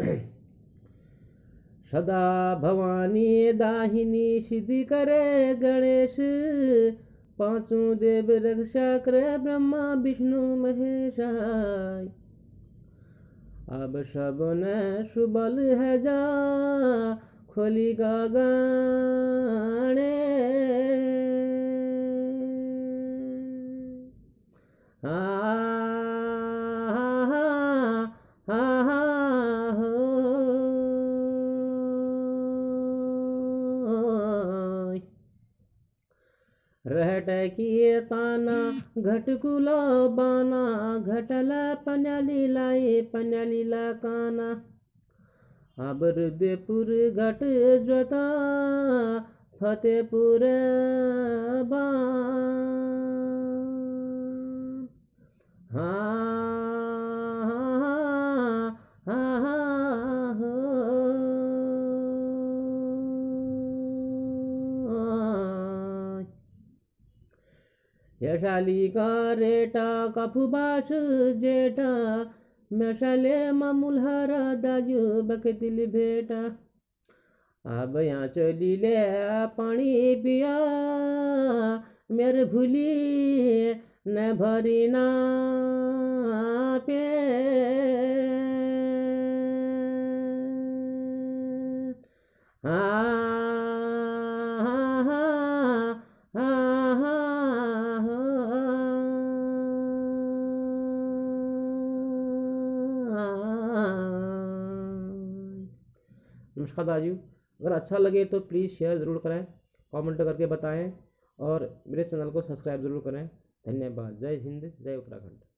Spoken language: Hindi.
सदा भवानी दाहिनी सिद्धि करे गणेश पांचों देव रक्षा करे ब्रह्मा विष्णु महेश अब सब ने सुबल है जा खोली का गाने रहटकीय ताना घटकुला बाना घटला पन्यालीला ये पन्यालीला काना अबरदेपुर घट ज्वता फतेहपुर यशाली रेटा कफुबाश जेठा ममूल ममुलहरा दाजू बकतिल भेटा अब यहाँ चली ले पानी पिया मेरे भूली न ना पे हाँ नमस्कार दाजीव अगर अच्छा लगे तो प्लीज़ शेयर ज़रूर करें कमेंट करके बताएं और मेरे चैनल को सब्सक्राइब ज़रूर करें धन्यवाद जय हिंद जय उत्तराखंड